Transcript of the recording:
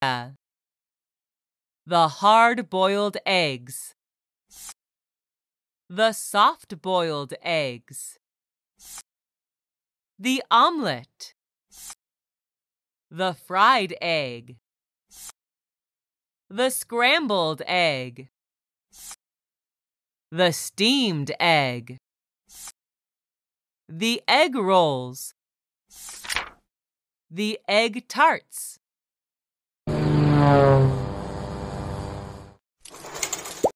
The hard-boiled eggs. The soft-boiled eggs. The omelette. The fried egg. The scrambled egg. The steamed egg. The egg rolls. The egg tarts. Oh.